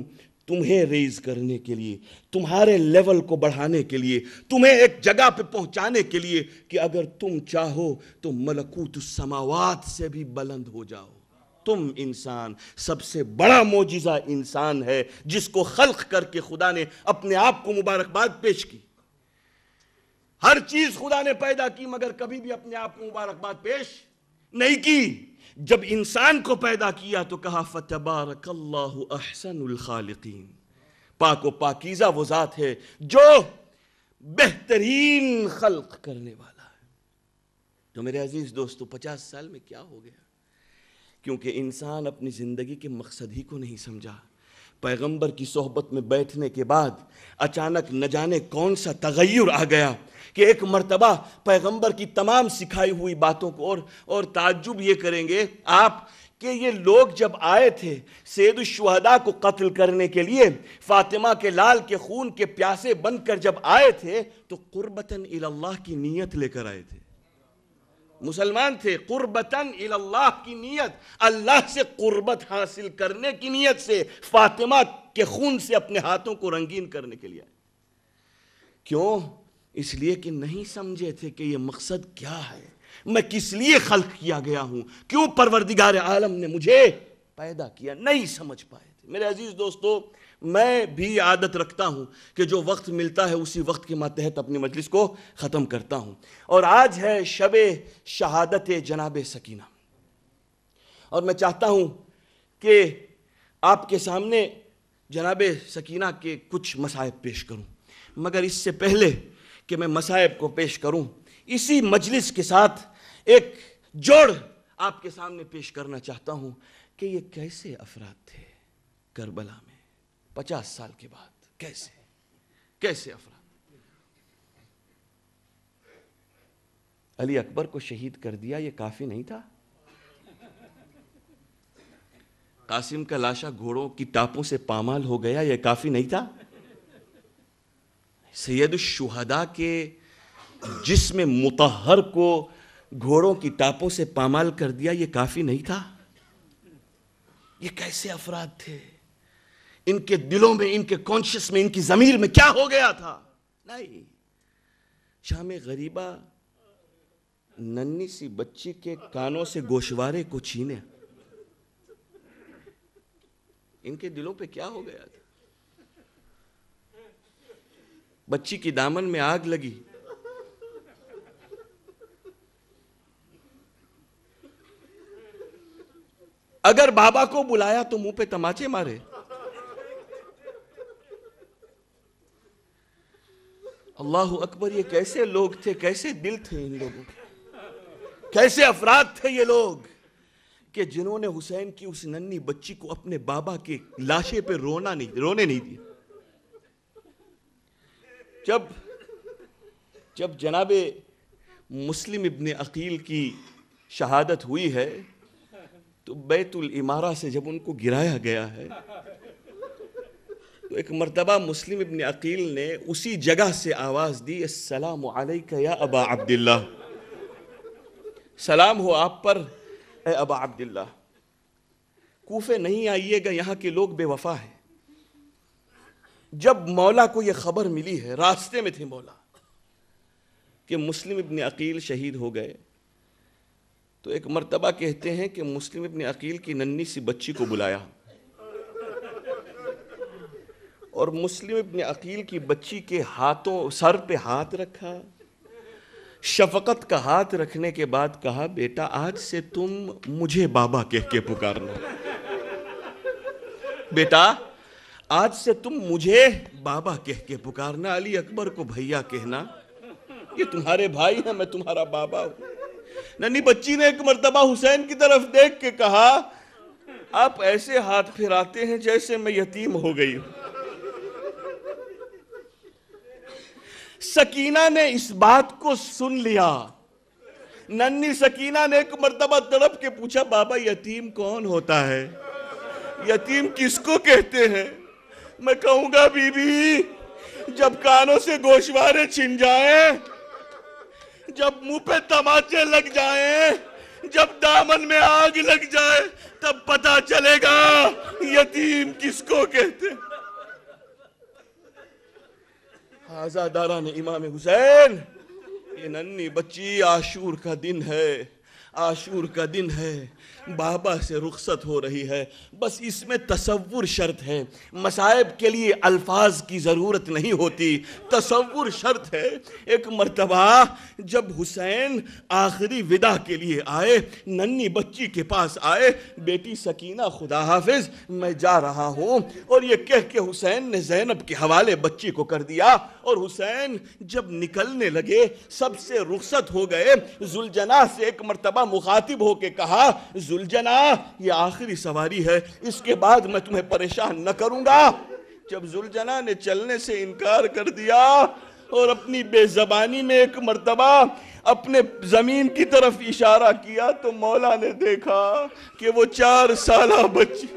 तुम्हें रेज करने के लिए तुम्हारे लेवल को बढ़ाने के लिए तुम्हें एक जगह पे पहुंचाने के लिए कि अगर तुम चाहो तो मलकूत समावात से भी बुलंद हो जाओ तुम इंसान सबसे बड़ा मोजिज़ा इंसान है जिसको खल्क करके खुदा ने अपने आप को मुबारकबाद पेश की हर चीज़ खुदा ने पैदा की मगर कभी भी अपने आप को मुबारकबाद पेश नहीं की जब इंसान को पैदा किया तो कहा फतबारक अहसनखालकिन पाको पाकिज़ा वो ज़ात है जो बेहतरीन खल्क करने वाला है तो मेरे अजीज़ दोस्तों पचास साल में क्या हो गया क्योंकि इंसान अपनी ज़िंदगी के मकसद ही को नहीं समझा पैगंबर की सोहबत में बैठने के बाद अचानक न जाने कौन सा तगैर आ गया कि एक मर्तबा पैगंबर की तमाम सिखाई हुई बातों को और और ताज्जुब ये करेंगे आप कि ये लोग जब आए थे सैद शहदा को कत्ल करने के लिए फातिमा के लाल के खून के प्यासे बनकर जब आए थे तो कुर्बतन की नीयत लेकर आए थे मुसलमान थे कुर्बतन अल्लाह की नीयत अल्लाह से कुर्बत हासिल करने की नीयत से फातिमा के खून से अपने हाथों को रंगीन करने के लिए क्यों इसलिए कि नहीं समझे थे कि यह मकसद क्या है मैं किस लिए खल्क किया गया हूं क्यों परवरदिगार आलम ने मुझे पैदा किया नहीं समझ पाए थे मेरे अजीज दोस्तों मैं भी आदत रखता हूँ कि जो वक्त मिलता है उसी वक्त के मातहत अपनी मजलिस को ख़त्म करता हूँ और आज है शब शहादत जनाब सकीना और मैं चाहता हूँ कि आपके सामने जनाब सकीना के कुछ मसायब पेश करूँ मगर इससे पहले कि मैं मसायब को पेश करूँ इसी मजलिस के साथ एक जोड़ आपके सामने पेश करना चाहता हूँ कि ये कैसे अफराद थे करबला में पचास साल के बाद कैसे कैसे अफरा अली अकबर को शहीद कर दिया ये काफी नहीं था कासिम का लाशा घोड़ों की टापों से पामाल हो गया यह काफी नहीं था सैयद शुहदा के जिसम मुतहर को घोड़ों की टापों से पामाल कर दिया ये काफी नहीं था ये कैसे अफराद थे इनके दिलों में इनके कॉन्शियस में इनकी ज़मीर में क्या हो गया था नहीं शाम गरीबा नन्नी सी बच्ची के कानों से गोशवारे को छीने इनके दिलों पे क्या हो गया था बच्ची की दामन में आग लगी अगर बाबा को बुलाया तो मुंह पे तमाचे मारे अल्लाह अकबर ये कैसे लोग थे कैसे दिल थे इन लोगों के कैसे अफराद थे ये लोग कि जिन्होंने हुसैन की उस नन्नी बच्ची को अपने बाबा के लाशे पे रोना नहीं रोने नहीं दिया जब जब जनाब मुस्लिम इबन अकील की शहादत हुई है तो बैतुल इमारा से जब उनको गिराया गया है तो एक मरतबा मुस्लिम इबन अकील ने उसी जगह से आवाज़ दी असलम या अबा अब्दुल्ला सलाम हो आप पर ए अबा अब्दुल्ला कूफे नहीं आइएगा यहां के लोग बेवफा हैं जब मौला को यह खबर मिली है रास्ते में थे मौला कि मुस्लिम इबन अकील शहीद हो गए तो एक मरतबा कहते हैं कि मुस्लिम इबन अकील की नन्नी सी बच्ची को बुलाया और मुस्लिम इबन अकील की बच्ची के हाथों सर पे हाथ रखा शफकत का हाथ रखने के बाद कहा बेटा आज से तुम मुझे बाबा कह के पुकारना बेटा आज से तुम मुझे बाबा कह के पुकारना अली अकबर को भैया कहना ये तुम्हारे भाई हैं मैं तुम्हारा बाबा हूं नन्ही बच्ची ने एक मरतबा हुसैन की तरफ देख के कहा आप ऐसे हाथ फिराते हैं जैसे मैं यतीम हो गई हूं सकीना ने इस बात को सुन लिया नन्नी सकीना ने एक मरतबा तड़प के पूछा बाबा यतीम कौन होता है यतीम किसको कहते हैं मैं कहूंगा बीबी जब कानों से गोशवारे छिन जाए जब मुंह पे तमाचे लग जाए जब दामन में आग लग जाए तब पता चलेगा यतीम किसको कहते हैं आजादारा ने इमाम हुसैन ये नन्नी बच्ची आशूर का दिन है आशूर का दिन है बाबा से रुखसत हो रही है बस इसमें तसवुर शर्त है मसायब के लिए अल्फाज की ज़रूरत नहीं होती तसवुर शर्त है एक मरतबा जब हुसैन आखिरी विदा के लिए आए नन्नी बच्ची के पास आए बेटी सकीना खुदा हाफिज मैं जा रहा हूँ और ये कह के हुसैन ने जैनब के हवाले बच्ची को कर दिया और हुसैन जब निकलने लगे सबसे रुखसत हो गए जुलजना से एक मरतबा मुखातिब होके कहा जुलझना ये आखिरी सवारी है इसके बाद मैं तुम्हें परेशान न करूंगा जब जुलझना ने चलने से इनकार कर दिया और अपनी बेजबानी में एक मरतबा अपने ज़मीन की तरफ इशारा किया तो मौला ने देखा कि वो चार साल बच्ची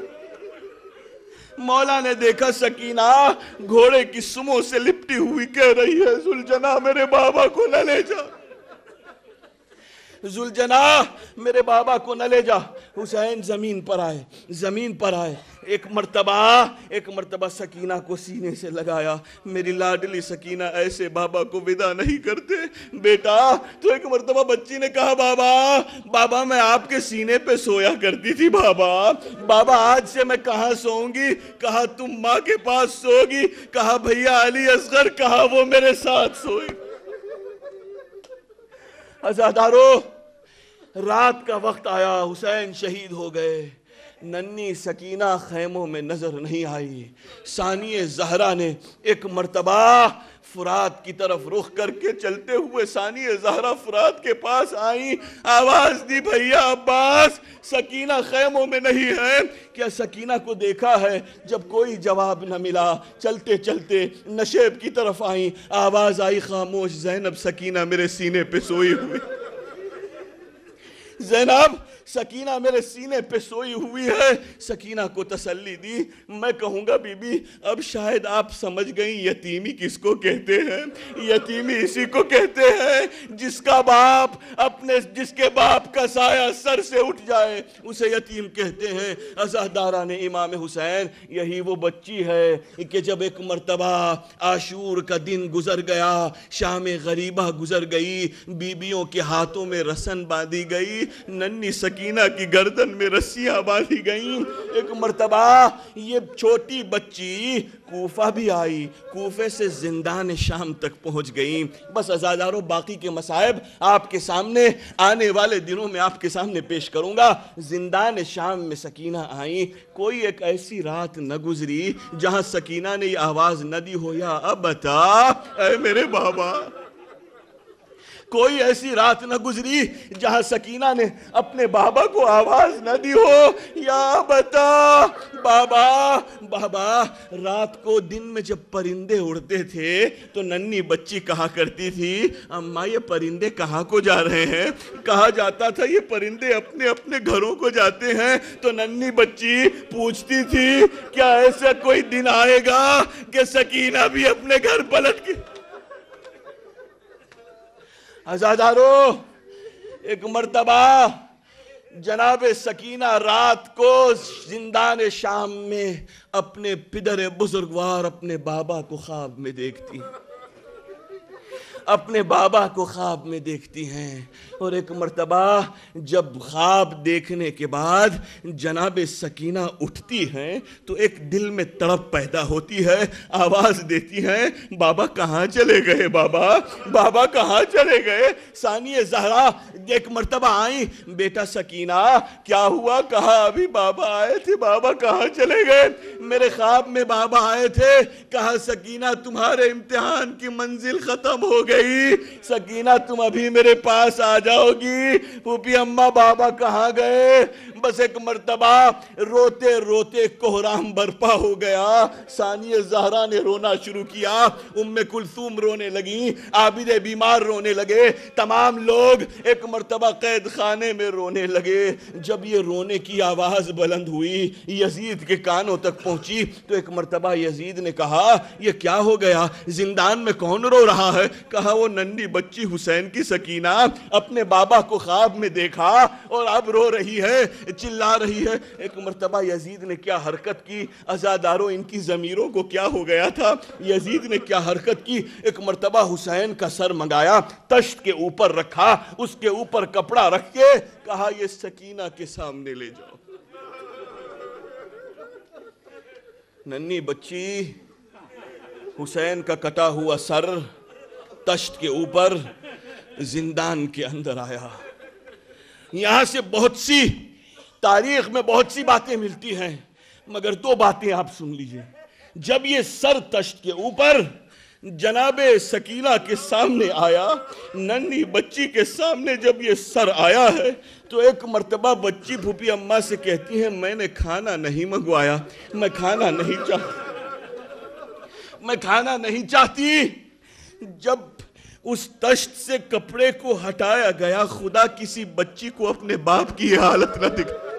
मौला ने देखा सकीना घोड़े की सुमो से लिपटी हुई कह रही है सुलझना मेरे बाबा को न ले जा जुलझना मेरे बाबा को न ले जा हुसैन ज़मीन पर आए ज़मीन पर आए एक मरतबा एक मरतबा सकीना को सीने से लगाया मेरी लाडली सकीना ऐसे बाबा को विदा नहीं करते बेटा तो एक मरतबा बच्ची ने कहा बाबा बाबा मैं आपके सीने पे सोया करती थी बाबा बाबा आज से मैं कहाँ सोऊंगी कहा तुम माँ के पास सोगी कहा भैया अली असगर कहा वो मेरे साथ सोएगी हजादारो रात का वक्त आया हुसैन शहीद हो गए नन्नी सकीना खैमों में नजर नहीं आई सानिय जहरा ने एक मरतबा फुरात की तरफ रुख करके चलते हुए सानी जहरा फुरात के पास आई आवाज दी भैया अब्बास सकीना खेमों में नहीं है क्या सकीना को देखा है जब कोई जवाब न मिला चलते चलते नशेब की तरफ आई आवाज आई खामोश जैनब सकीना मेरे सीने पे सोई हुई जैनब सकीना मेरे सीने पे सोई हुई है सकीना को तसल्ली दी मैं कहूँगा बीबी अब शायद आप समझ गई यतीमी किसको कहते हैं यतीमी इसी को कहते हैं जिसका बाप अपने जिसके बाप का साया सर से उठ जाए उसे यतीम कहते हैं अजहदारा ने इमाम हुसैन यही वो बच्ची है कि जब एक मरतबा आशूर का दिन गुजर गया शाम गरीबा गुजर गई बीबियों के हाथों में रसन बांधी गई नन्नी सकी सकीना की गर्दन में रस्सियां बांधी गईं एक मरतबा ये छोटी बच्ची कोफा भी आई कोफे से जिंदा ने शाम तक पहुंच गई बस अजादारों बाकी के मसायब आपके सामने आने वाले दिनों में आपके सामने पेश करूंगा जिंदा ने शाम में सकीना आई कोई एक ऐसी रात न गुजरी जहां सकीना ने ये आवाज़ न दी हो या अब बता अरे मेरे बाबा कोई ऐसी रात न गुजरी जहां सकीना ने अपने बाबा को आवाज न दी हो या बता बाबा बाबा रात को दिन में जब परिंदे उड़ते थे तो नन्नी बच्ची कहा करती थी अम्मा ये परिंदे कहाँ को जा रहे हैं कहा जाता था ये परिंदे अपने अपने घरों को जाते हैं तो नन्ही बच्ची पूछती थी क्या ऐसा कोई दिन आएगा कि सकीना भी अपने घर पलट के हजादारो एक मरतबा जनाब सकीना रात को जिंदान शाम में अपने पिदर बुजुर्गवार अपने बाबा को ख्वाब में देखती अपने बाबा को ख्वाब में देखती हैं और एक मर्तबा जब ख्वाब देखने के बाद जनाब सकीना उठती हैं तो एक दिल में तड़प पैदा होती है आवाज़ देती हैं बाबा कहाँ चले गए बाबा बाबा कहाँ चले गए सानिय जहरा एक मर्तबा आई बेटा सकीना क्या हुआ कहा अभी बाबा आए थे बाबा कहाँ चले गए मेरे ख्वाब में बाबा आए थे कहा सकीना तुम्हारे इम्तिहान की मंजिल ख़त्म हो गई गई सकीना तुम अभी मेरे पास आ जाओगी फूफी अम्मा बाबा कहाँ गए बस एक मर्तबा रोते रोते कोहराम बरपा हो गया सानिया जहरा ने रोना शुरू किया उम्मे कुलसूम रोने लगी आबिद बीमार रोने लगे तमाम लोग एक मर्तबा कैद खाने में रोने लगे जब ये रोने की आवाज़ बुलंद हुई यजीद के कानों तक पहुंची तो एक मर्तबा यजीद ने कहा यह क्या हो गया जिंदान में कौन रो रहा है कहा कहा वो नन्ही बच्ची हुसैन की सकीना अपने बाबा को ख्वाब में देखा और अब रो रही है चिल्ला रही है एक मरतबा यजीद ने क्या हरकत की अजादारों इनकी ज़मीरों को क्या हो गया था यजीद ने क्या हरकत की एक मरतबा हुसैन का सर मंगाया तश्त के ऊपर रखा उसके ऊपर कपड़ा रख के कहा ये सकीना के सामने ले जाओ नन्नी बच्ची हुसैन का कटा हुआ सर तश्त के ऊपर जिंदान के अंदर आया यहां से बहुत सी तारीख में बहुत सी बातें मिलती हैं मगर दो बातें आप सुन लीजिए जब ये सर तश्त के ऊपर जनाब सकीना के सामने आया नन्ही बच्ची के सामने जब ये सर आया है तो एक मर्तबा बच्ची भूपी अम्मा से कहती है मैंने खाना नहीं मंगवाया मैं खाना नहीं चाह मैं खाना नहीं चाहती जब उस तश्त से कपड़े को हटाया गया खुदा किसी बच्ची को अपने बाप की हालत न दिखा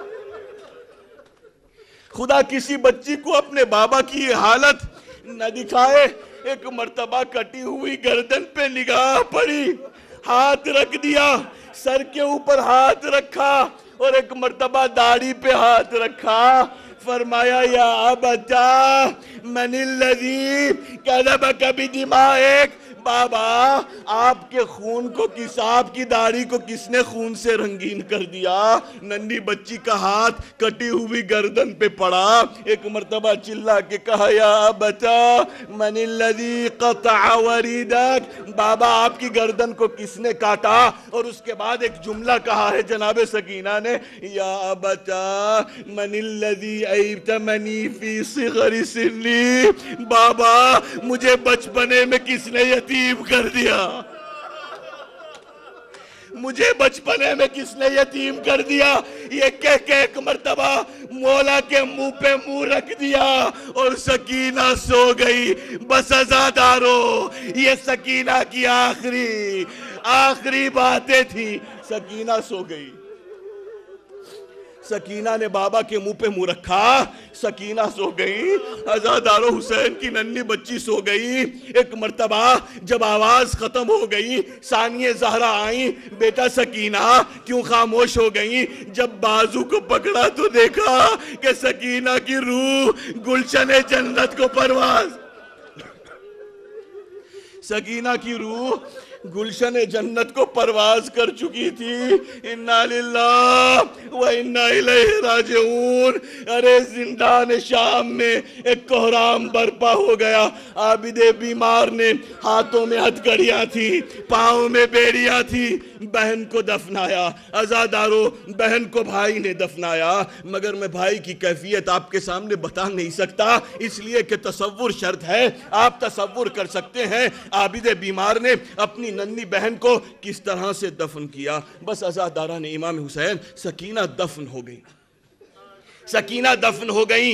खुदा किसी बच्ची को अपने बाबा की हालत न दिखाए एक मर्तबा कटी हुई गर्दन पे निगाह पड़ी हाथ रख दिया सर के ऊपर हाथ रखा और एक मर्तबा दाढ़ी पे हाथ रखा फरमाया या बता मनिल कदब कभी दिमाग एक बाबा आपके खून को किस आपकी दाढ़ी को किसने खून से रंगीन कर दिया नन्ही बच्ची का हाथ कटी हुई गर्दन पे पड़ा एक मरतबा चिल्ला के कहा या बचा मनी कतावरीदक बाबा आपकी गर्दन को किसने काटा और उसके बाद एक जुमला कहा है जनाब सकीना ने या बचा मनी फी बाबा मुझे बचपने में किसने यती यतीम कर दिया मुझे बचपन में किसने यतीम कर दिया ये कह के एक मरतबा मौला के मुंह पे मुंह रख दिया और सकीना सो गई बस अजादारो ये सकीना की आखिरी आखिरी बातें थी सकीना सो गई सकीना ने बाबा के मुंह पे मुंह रखा सकीना सो गई अजादारो हुसैन की नन्नी बच्ची सो गई एक मरतबा जब आवाज खत्म हो गई सानिया जहरा आई बेटा सकीना क्यों खामोश हो गई जब बाजू को पकड़ा तो देखा कि सकीना की रूह गुलशन जन्नत को परवाज सकीना की रूह गुलशन जन्नत को परवाज कर चुकी थी इन्ना लिल्ला इन्ना राजऊन अरे जिंदान शाम में एक कोहराम बर्पा हो गया आबिदे बीमार ने हाथों में हथकड़ियाँ थी पाँव में बेड़ियाँ थी बहन को दफनाया अजादारो बहन को भाई ने दफनाया मगर मैं भाई की कैफियत आपके सामने बता नहीं सकता इसलिए कि तस्वुर शर्त है आप तस्वुर कर सकते हैं आबिद बीमार ने अपनी नन्नी बहन को किस तरह से दफन किया बस आज़ादारा ने इमाम हुसैन सकीना दफन हो गई सकीना दफन हो गई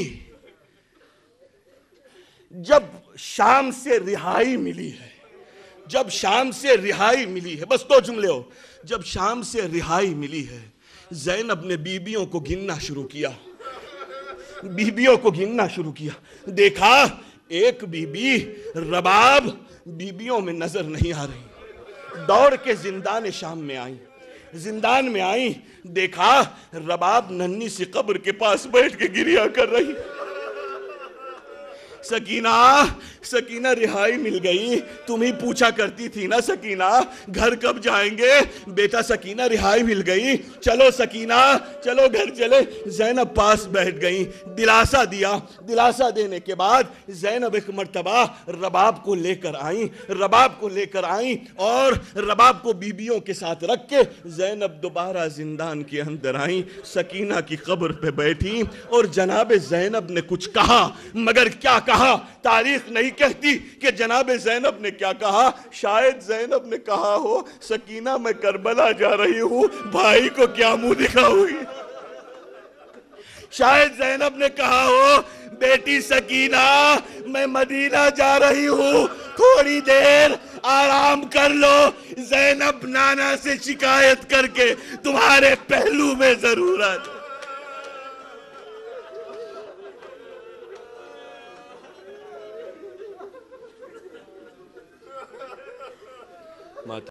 जब शाम से रिहाई मिली है जब शाम से रिहाई मिली है बस दो तो जुमले हो जब शाम से रिहाई मिली है जैनब ने बीबियों को गिनना शुरू किया बीबियों को गिनना शुरू किया देखा एक बीबी रबाब बीबियों में नजर नहीं आ रही दौड़ के जिंदा ने शाम में आई जिंदान में आई देखा रबाब नन्नी सी कब्र के पास बैठ के गिरिया कर रही सकीना सकीना रिहाई मिल गई तुम ही पूछा करती थी ना सकीना घर कब जाएंगे बेटा सकीना रिहाई मिल गई चलो सकीना चलो घर चले जैनब पास बैठ गई दिलासा दिया दिलासा देने के बाद जैनब एक मरतबा रबाब को लेकर आई रबाब को लेकर आई और रबाब को बीबियों के साथ रख के जैनब दोबारा जिंदान के अंदर आई सकीना की कब्र पे बैठी और जनाब जैनब ने कुछ कहा मगर क्या कहा कहा तारीख नहीं कहती कि जनाब जैनब ने क्या कहा शायद जैनब ने कहा हो सकीना मैं करबला जा रही हूँ भाई को क्या मुंह हुई शायद जैनब ने कहा हो बेटी सकीना मैं मदीना जा रही हूँ थोड़ी देर आराम कर लो जैनब नाना से शिकायत करके तुम्हारे पहलू में जरूरत